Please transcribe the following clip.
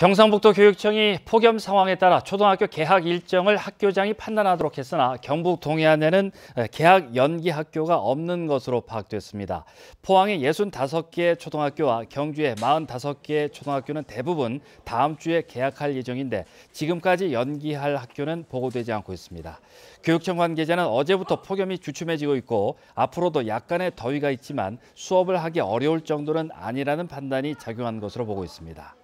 경상북도 교육청이 폭염 상황에 따라 초등학교 개학 일정을 학교장이 판단하도록 했으나 경북 동해안에는 개학 연기 학교가 없는 것으로 파악됐습니다. 포항의 65개 초등학교와 경주의 45개 초등학교는 대부분 다음 주에 개학할 예정인데 지금까지 연기할 학교는 보고되지 않고 있습니다. 교육청 관계자는 어제부터 폭염이 주춤해지고 있고 앞으로도 약간의 더위가 있지만 수업을 하기 어려울 정도는 아니라는 판단이 작용한 것으로 보고 있습니다.